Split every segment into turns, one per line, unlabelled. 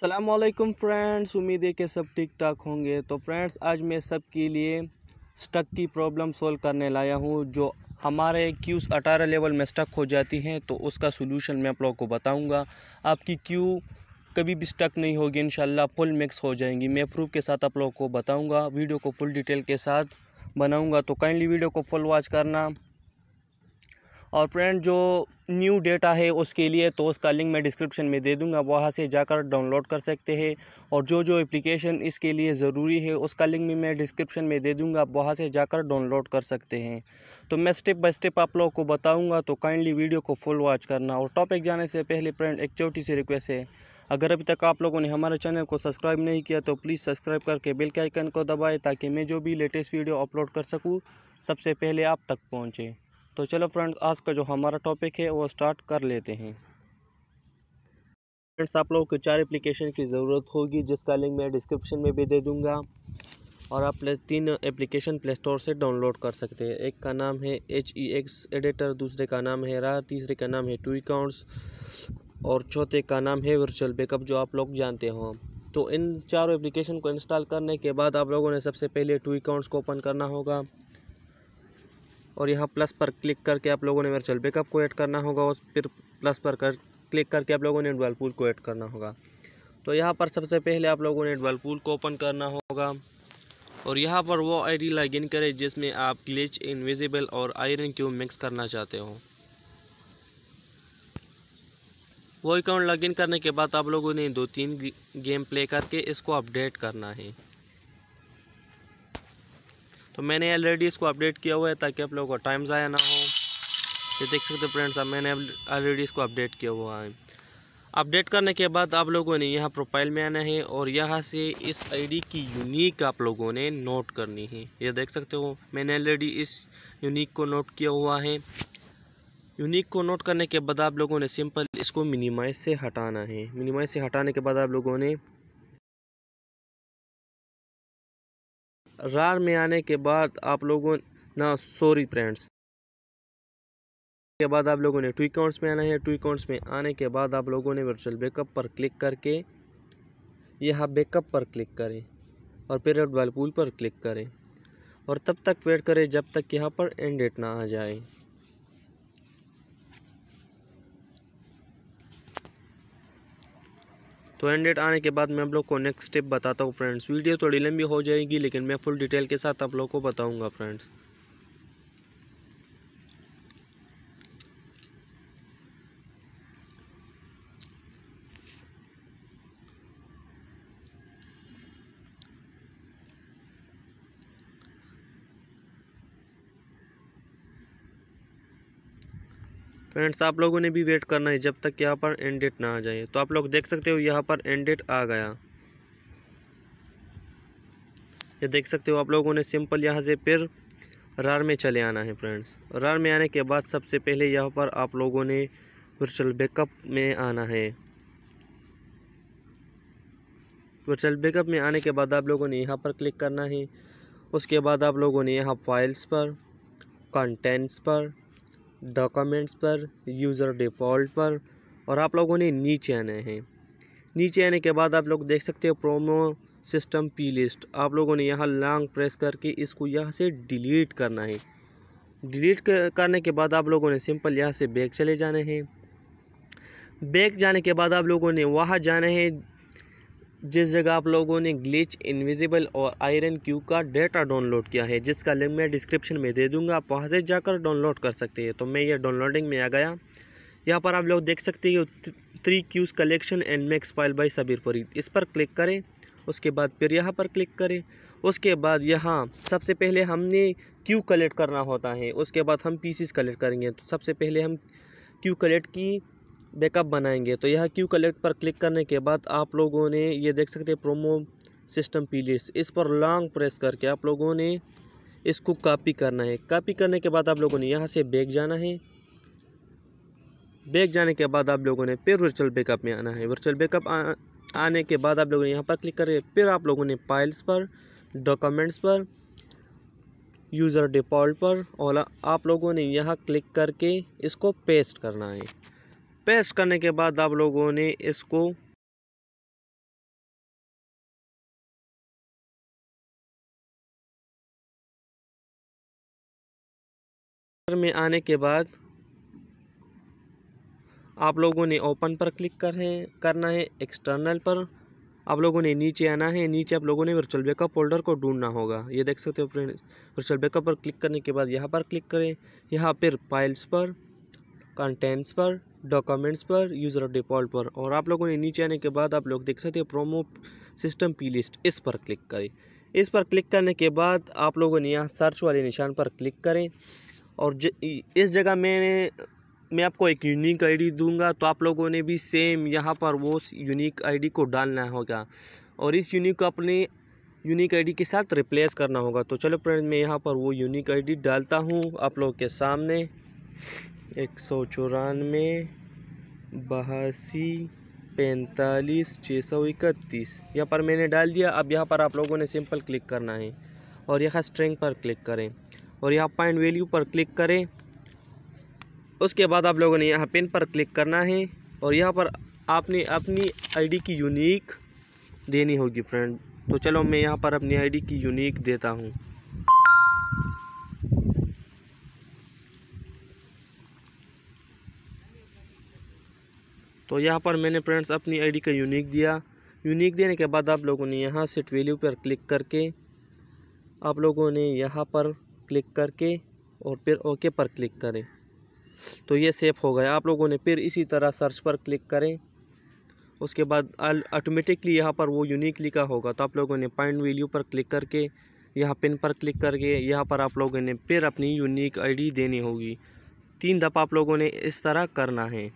सलामकुम फ्रेंड्स उम्मीद है कि सब ठीक ठाक होंगे तो फ्रेंड्स आज मैं सबके लिए स्टक की प्रॉब्लम सॉल्व करने लाया हूँ जो हमारे क्यूज अठारह लेवल में स्टक हो जाती हैं तो उसका सोल्यूशन मैं आप लोगों को बताऊँगा आपकी क्यू कभी भी स्टक नहीं होगी इन फुल मिक्स हो जाएंगी मैं प्रूफ के साथ आप लोगों को बताऊँगा वीडियो को फुल डिटेल के साथ बनाऊँगा तो काइंडली वीडियो को फुल वॉच करना और फ्रेंड जो न्यू डेटा है उसके लिए तो उसका लिंक मैं डिस्क्रिप्शन में दे दूंगा वहाँ से जाकर डाउनलोड कर सकते हैं और जो जो एप्लीकेशन इसके लिए ज़रूरी है उसका लिंक भी मैं डिस्क्रिप्शन में दे दूंगा आप वहाँ से जाकर डाउनलोड कर सकते हैं तो मैं स्टेप बाय स्टेप आप लोगों को बताऊँगा तो काइंडली वीडियो को फुल वॉच करना और टॉपिक जाने से पहले फ्रेंड एक छोटी सी रिक्वेस्ट है अगर अभी तक आप लोगों ने हमारे चैनल को सब्सक्राइब नहीं किया तो प्लीज़ सब्सक्राइब करके बेल के आइकन को दबाएँ ताकि मैं जो भी लेटेस्ट वीडियो अपलोड कर सकूँ सबसे पहले आप तक पहुँचें तो चलो फ्रेंड्स आज का जो हमारा टॉपिक है वो स्टार्ट कर लेते हैं फ्रेंड्स आप लोगों को चार एप्लीकेशन की ज़रूरत होगी जिसका लिंक मैं डिस्क्रिप्शन में भी दे दूँगा और आप तीन एप्लीकेशन प्ले स्टोर से डाउनलोड कर सकते हैं एक का नाम है एच ई एक्स एडिटर दूसरे का नाम है रा तीसरे का नाम है टू अकाउंट्स और चौथे का नाम है वर्चुअल बैकअप जो आप लोग जानते हो तो इन चारों एप्लीकेशन को इंस्टॉल करने के बाद आप लोगों ने सबसे पहले टू अकाउंट्स को ओपन करना होगा और यहाँ प्लस पर क्लिक करके आप लोगों ने वर्चुअल बैकअप को ऐड करना होगा और फिर प्लस पर कर क्लिक करके आप लोगों ने डुअलपूल को ऐड करना होगा तो यहाँ पर सबसे पहले आप लोगों ने डुअलपूल को ओपन करना होगा और यहाँ पर वो आईडी इन करें जिसमें आप ग्लिच इनविजिबल और आयरन क्यूब मिक्स करना चाहते हो वो अकाउंट लॉगिन करने के बाद आप लोगों ने दो तीन गेम प्ले करके इसको अपडेट करना है तो मैंने ऑलरेडी इसको अपडेट किया हुआ है ताकि आप लोगों को टाइम ज़ाया ना हो ये देख सकते हो फ्रेंड्स आप मैंने ऑलरेडी इसको अपडेट किया हुआ है अपडेट करने के बाद आप लोगों ने यहाँ प्रोफाइल में आना है और यहाँ से इस आईडी की यूनिक आप लोगों ने नोट करनी है ये देख सकते हो मैंने ऑलरेडी इस यूनिक को नोट किया हुआ है यूनिक को नोट करने के बाद आप लोगों ने सिंपल इसको मिनिमाइज से हटाना है मिनिमाइज से हटाने के बाद आप लोगों ने रार में आने के बाद आप लोगों ना सॉरी फ्रेंड्स के बाद आप लोगों ने टू अकाउंट्स में आना है टू अकाउंट्स में आने के बाद आप लोगों ने वर्चुअल बैकअप पर क्लिक करके यहाँ बैकअप पर क्लिक करें और पेरेट वाल पर क्लिक करें और तब तक वेट करें जब तक यहाँ पर एंड डेट ना आ जाए तो एंडेट आने के बाद मैं आप लोग को नेक्स्ट स्टेप बताता हूँ फ्रेंड्स वीडियो थोड़ी लंबी हो जाएगी लेकिन मैं फुल डिटेल के साथ आप लोग को बताऊँगा फ्रेंड्स फ्रेंड्स आप लोगों ने भी वेट करना है जब तक यहाँ पर एंड डेट ना आ जाए तो आप लोग देख सकते हो यहाँ पर एंड डेट आ गया ये देख सकते हो आप लोगों ने सिंपल यहाँ से फिर रार में चले आना है फ्रेंड्स रार में आने के बाद सबसे पहले यहाँ पर आप लोगों ने वर्चुअल बैकअप में आना है वर्चुअल बैकअप में आने के बाद आप लोगों ने यहाँ पर क्लिक करना है उसके बाद आप लोगों ने यहाँ फाइल्स पर कंटेंट्स पर डॉक्यूमेंट्स पर यूज़र डिफ़ॉल्ट पर और आप लोगों ने नीचे आना है नीचे आने के बाद आप लोग देख सकते हो प्रोमो सिस्टम पी लिस्ट आप लोगों ने यहाँ लॉन्ग प्रेस करके इसको यहाँ से डिलीट करना है डिलीट करने के बाद आप लोगों ने सिंपल यहाँ से बैग चले जाना है बैग जाने के बाद आप लोगों ने वहाँ जाना है जिस जगह आप लोगों ने ग्लिच इनविजिबल और आयरन क्यू का डेटा डाउनलोड किया है जिसका लिंक मैं डिस्क्रिप्शन में दे दूंगा आप वहाँ से जाकर डाउनलोड कर सकते हैं तो मैं ये डाउनलोडिंग में आ गया यहाँ पर आप लोग देख सकते हैं three cubes collection and max file by Sabir Farid इस पर क्लिक करें उसके बाद फिर यहाँ पर क्लिक करें उसके बाद यहाँ सबसे पहले हमने क्यू कलेक्ट करना होता है उसके बाद हम पीसीस कलेक्ट करेंगे तो सबसे पहले हम क्यू कलेक्ट की बैकअप बनाएंगे तो यह क्यू कलेक्ट पर क्लिक करने के बाद आप लोगों ने ये देख सकते हैं प्रोमो सिस्टम पीलिस इस पर लॉन्ग प्रेस करके आप लोगों ने इसको कॉपी करना है कॉपी करने के बाद आप लोगों ने यहाँ से बैग जाना है बैग जाने के बाद आप लोगों ने फिर वर्चुअल बैकअप में आना है वर्चुअल बैकअप आने के बाद आप लोगों ने यहाँ पर क्लिक करें फिर आप लोगों ने फाइल्स पर डॉक्यूमेंट्स पर यूज़र डिफ़ॉल्ट पर और आप लोगों ने यहाँ क्लिक करके इसको पेस्ट करना है प्रेस करने के बाद आप लोगों ने इसको में आने के बाद आप लोगों ने ओपन पर क्लिक कर है करना है एक्सटर्नल पर आप लोगों ने नीचे आना है नीचे आप लोगों ने वर्चुअल बैकअप फोल्डर को ढूंढना होगा ये देख सकते हो फ्रेंड वर्चुअल बैकअप पर क्लिक करने के बाद यहाँ पर क्लिक करें यहाँ पर फाइल्स पर कंटेंट्स पर डॉक्यूमेंट्स पर यूज़र डिफ़ॉल्ट पर और आप लोगों ने नीचे आने के बाद आप लोग देख सकते हैं प्रोमो सिस्टम पी लिस्ट इस पर क्लिक करें इस पर क्लिक करने के बाद आप लोगों ने यहाँ सर्च वाले निशान पर क्लिक करें और ज, इस जगह मैंने मैं आपको एक यूनिक आईडी दूंगा तो आप लोगों ने भी सेम यहाँ पर वो यूनिक आईडी को डालना होगा और इस यूनिक को अपने यूनिक आईडी के साथ रिप्लेस करना होगा तो चलो फ्रेंड मैं यहाँ पर वो यूनिक आईडी डालता हूँ आप लोगों के सामने एक सौ चौरानवे बहासी पैंतालीस छः सौ इकतीस यहाँ पर मैंने डाल दिया अब यहाँ पर आप लोगों ने सिंपल क्लिक करना है और यहाँ स्ट्रिंग पर क्लिक करें और यहाँ पॉइंट वैल्यू पर क्लिक करें उसके बाद आप लोगों ने यहाँ पिन पर क्लिक करना है और यहाँ पर आपने अपनी आईडी की यूनिक देनी होगी फ्रेंड तो चलो मैं यहाँ पर अपनी आईडी की यूनिक देता हूँ तो यहाँ पर मैंने फ्रेंड्स अपनी आईडी का यूनिक दिया यूनिक देने के बाद आप लोगों ने यहाँ सेट वैल्यू पर क्लिक करके आप लोगों ने यहाँ पर क्लिक करके और फिर ओके पर क्लिक करें तो ये सेफ हो गया आप लोगों ने फिर इसी तरह सर्च पर क्लिक करें उसके बाद ऑटोमेटिकली यहाँ पर वो यूनिक लिखा होगा तो आप लोगों ने पॉइंट वैल्यू पर क्लिक करके यहाँ पिन पर क्लिक करके यहाँ पर आप लोगों ने फिर अपनी यूनिक आईडी देनी होगी तीन दफ़ा आप लोगों ने इस तरह करना है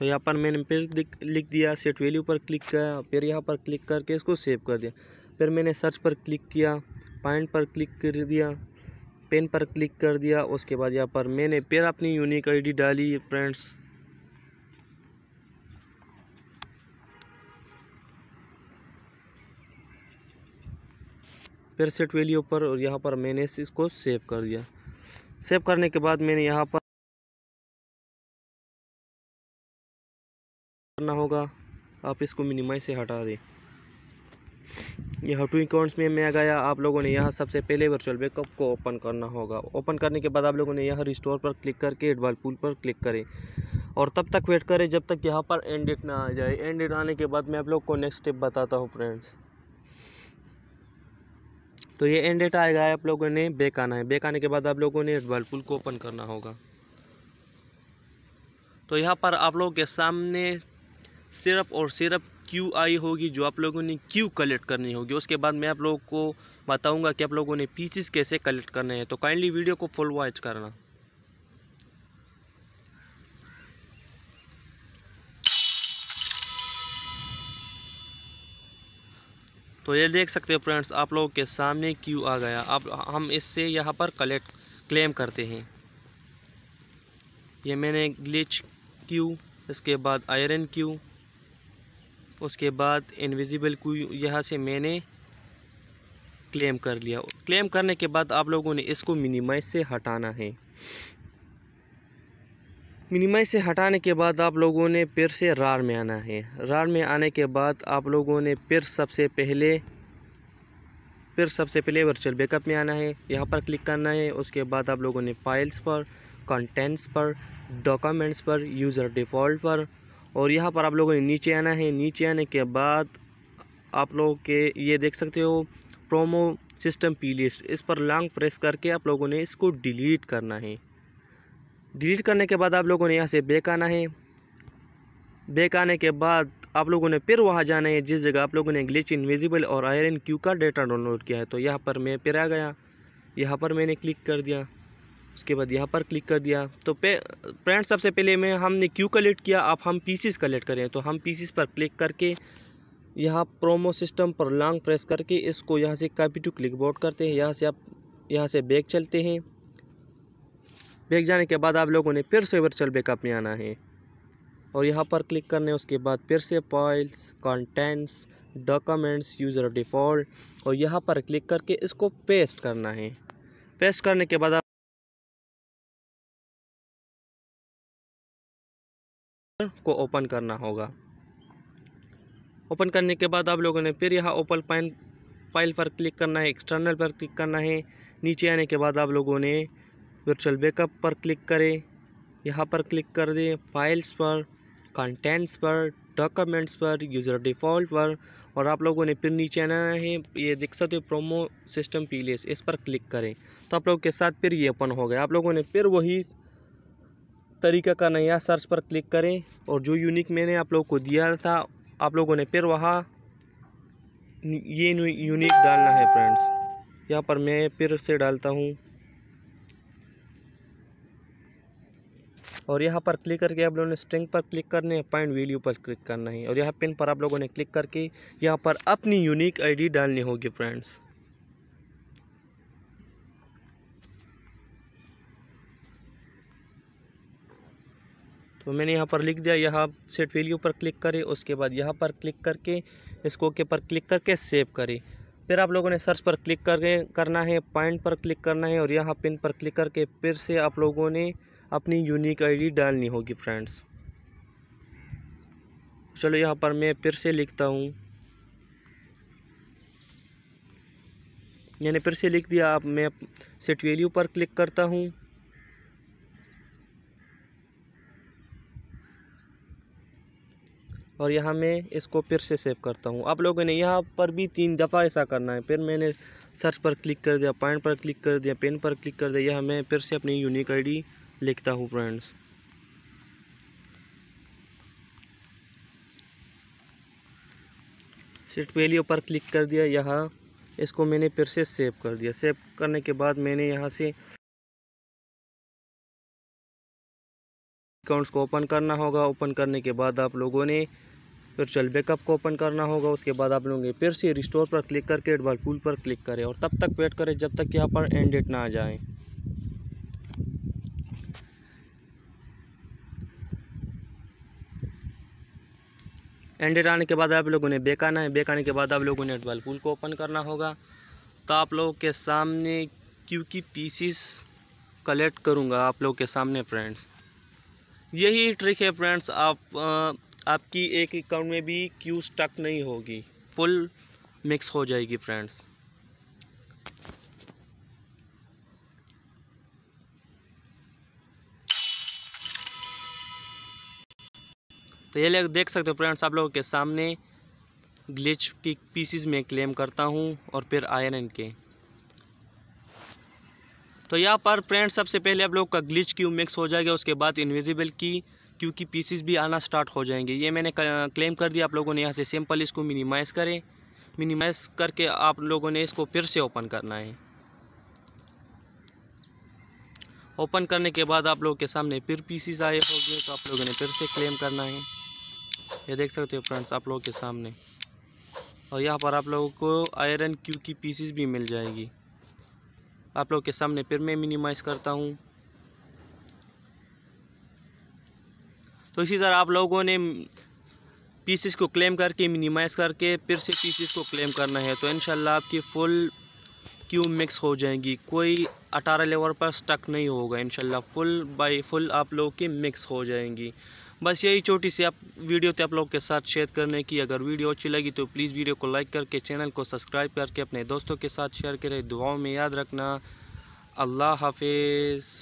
तो यहाँ पर मैंने फिर लिख दिया सेट वैल्यू पर क्लिक किया फिर यहाँ पर क्लिक करके इसको सेव कर दिया फिर मैंने सर्च पर क्लिक किया पॉइंट पर क्लिक कर दिया पेन पर क्लिक कर दिया उसके बाद यहाँ पर मैंने फिर अपनी यूनिक आईडी डाली फ्रेंड्स फिर सेट वैल्यू पर और यहाँ पर मैंने इसको सेव कर दिया सेव करने के बाद मैंने यहाँ पर होगा आप इसको मिनिमाइज से हटा दें ये टू अकाउंट्स में मैं गया आप लोगों ने यहाँ सबसे पहले वर्चुअल बैकअप को ओपन करना होगा ओपन करने के बाद आप लोगों ने यहाँ रिस्टोर पर क्लिक करके एडवाल पुल पर क्लिक करें और तब तक वेट करें जब तक यहाँ पर एंड डेट ना आ जाए एंड डेट आने के बाद मैं आप लोग को नेक्स्ट स्टेप बताता हूँ फ्रेंड्स तो ये एंड डेट आएगा आप लोगों ने बैक आना है बैक आने के बाद आप लोगों ने एडवाल पुल को ओपन करना होगा तो यहाँ पर आप लोगों के सामने सिर्फ और सिर्फ क्यू आई होगी जो आप लोगों ने क्यू कलेक्ट करनी होगी उसके बाद मैं आप लोगों को बताऊंगा कि आप लोगों ने पीसीस कैसे कलेक्ट करने हैं तो काइंडली वीडियो को फुल वॉच करना तो ये देख सकते हो फ्रेंड्स आप लोगों के सामने क्यू आ गया आप हम इससे यहाँ पर कलेक्ट क्लेम करते हैं ये मैंने ग्लिच क्यू इसके बाद आयरन क्यू उसके बाद इनविजिबल को यहाँ से मैंने क्लेम कर लिया क्लेम करने के बाद आप लोगों ने इसको मिनिमाइज से हटाना है मिनिमाइज से हटाने के बाद आप लोगों ने फिर से रार में आना है रार में आने के बाद आप लोगों ने फिर सबसे पहले फिर सबसे पहले वर्चुअल बैकअप में आना है यहाँ पर क्लिक करना है उसके बाद आप लोगों ने फाइल्स पर कंटेंट्स पर डॉक्यूमेंट्स पर यूज़र डिफ़ॉल्ट पर और यहाँ पर आप लोगों ने नीचे आना है नीचे आने के बाद आप लोगों के ये देख सकते हो प्रोमो सिस्टम पी लिस्ट इस पर लॉन्ग प्रेस करके आप लोगों ने इसको डिलीट करना है डिलीट करने के बाद आप लोगों ने यहाँ से बेक आना है बेक आने के बाद आप लोगों ने फिर वहाँ जाना है जिस जगह आप लोगों ने ग्लिच इनविजिबल और आयरन क्यू का डेटा डाउनलोड किया है तो यहाँ पर मैं फिर आ गया यहाँ पर मैंने क्लिक कर दिया उसके बाद यहाँ पर क्लिक कर दिया तो पे सबसे पहले में हमने क्यू कलेक्ट किया अब हम पीसीस कलेक्ट करें तो हम पीसीस पर क्लिक करके यहाँ प्रोमो सिस्टम पर लॉन्ग प्रेस करके इसको यहाँ से कॉपी टू क्लिक बोर्ड करते हैं यहाँ से आप यहाँ से बैग चलते हैं बैग जाने के बाद आप लोगों ने फिर से वर्चुअल बैकअप में आना है और यहाँ पर क्लिक करने उसके बाद फिर से files contents documents user default और यहाँ पर क्लिक करके इसको पेस्ट करना है पेस्ट करने के बाद आप को ओपन करना होगा ओपन करने के बाद आप लोगों ने फिर यहाँ ओपन पाइन फाइल पर क्लिक करना है एक्सटर्नल पर क्लिक करना है नीचे आने के बाद आप लोगों ने वर्चुअल बैकअप पर क्लिक करें यहाँ पर क्लिक कर दें फाइल्स पर कंटेंट्स पर डॉक्यूमेंट्स पर यूज़र डिफ़ॉल्ट पर और आप लोगों ने फिर नीचे आना है ये देख सकते हो प्रोमो सिस्टम पीलेस इस पर क्लिक करें तो आप लोगों के साथ फिर ये ओपन हो गया आप लोगों ने फिर वही तरीका का नया सर्च पर क्लिक करें और जो यूनिक मैंने आप लोगों को दिया था आप लोगों ने फिर वहाँ ये यूनिक डालना है फ्रेंड्स यहाँ पर मैं फिर से डालता हूँ और यहाँ पर क्लिक करके आप लोगों ने स्ट्रिंग पर क्लिक करने है पॉइंट वैल्यू पर क्लिक करना है और यहाँ पिन पर आप लोगों ने क्लिक करके यहाँ पर अपनी यूनिक आईडी डालनी होगी फ्रेंड्स तो मैंने यहाँ पर लिख दिया यहाँ सेट वैल्यू पर क्लिक करें उसके बाद यहाँ पर क्लिक करके इसको ओके पर क्लिक करके सेव करें फिर आप लोगों ने सर्च पर क्लिक करके करना है पॉइंट पर क्लिक करना है और यहाँ पिन पर क्लिक करके फिर से आप लोगों ने अपनी यूनिक आईडी डालनी होगी फ्रेंड्स चलो यहाँ पर मैं फिर से लिखता हूँ मैंने फिर से लिख दिया आप मैं सेट वैल्यू पर क्लिक करता हूँ और यहाँ मैं इसको फिर से सेव करता हूँ आप लोगों ने यहाँ पर भी तीन दफ़ा ऐसा करना है फिर मैंने सर्च पर क्लिक कर दिया पॉइंट पर क्लिक कर दिया पेन पर क्लिक कर दिया यहाँ मैं फिर से अपनी यूनिक आईडी लिखता हूँ फ्रेंड्स सीट वैल्यू पर क्लिक कर दिया यहाँ इसको मैंने फिर से सेव कर दिया सेव करने के बाद मैंने यहाँ से अकाउंट्स को ओपन करना होगा ओपन करने के बाद आप लोगों ने फिर चल बैकअप को ओपन करना होगा उसके बाद आप लोग फिर से रिस्टोर पर क्लिक करके पुल पर क्लिक करें और तब तक वेट करें जब तक यहाँ पर एंड डेट ना आ जाए एंड डेट आने के बाद आप लोगों ने बेक आना है बेक आने के बाद आप लोगों ने पुल को ओपन करना होगा तो आप लोगों के सामने क्योंकि पीसीस कलेक्ट करूँगा आप लोगों के सामने फ्रेंड्स यही ट्रिक है फ्रेंड्स आप आ, आपकी एक अकाउंट में भी क्यू स्टक नहीं होगी फुल मिक्स हो जाएगी फ्रेंड्स तो ये लोग देख सकते हो फ्रेंड्स आप लोगों के सामने ग्लिच की पीसीज में क्लेम करता हूँ और फिर आयरन के तो यहाँ पर फ्रेंड्स सबसे पहले आप लोग का ग्लिच क्यू मिक्स हो जाएगा उसके बाद इनविजिबल की क्योंकि पीसीस भी आना स्टार्ट हो जाएंगे ये मैंने क्लेम कर दिया आप लोगों ने यहाँ से सिंपल इसको मिनिमाइज़ करें मिनिमाइज़ करके आप लोगों ने इसको फिर से ओपन करना है ओपन करने के बाद आप लोगों के सामने फिर पीसीस आए होंगे तो आप लोगों ने फिर से क्लेम करना है ये देख सकते हो फ्रेंड्स आप लोगों के सामने और यहाँ पर आप लोगों को आयरन क्यू की पीसीस भी मिल जाएगी आप लोग के सामने फिर मैं मिनिमाइज़ करता हूँ तो इसी तरह आप लोगों ने पीसीस को क्लेम करके मिनिमाइज़ करके फिर से पीसीस को क्लेम करना है तो इन आपकी फुल क्यू मिक्स हो जाएंगी कोई अठारह लेवल पर स्टक नहीं होगा इन फुल बाई फुल आप लोगों की मिक्स हो जाएंगी बस यही छोटी सी आप वीडियो थे आप लोगों के साथ शेयर करने की अगर वीडियो अच्छी लगी तो प्लीज़ वीडियो को लाइक करके चैनल को सब्सक्राइब करके अपने दोस्तों के साथ शेयर करें दुआओं में याद रखना अल्लाह हाफिज़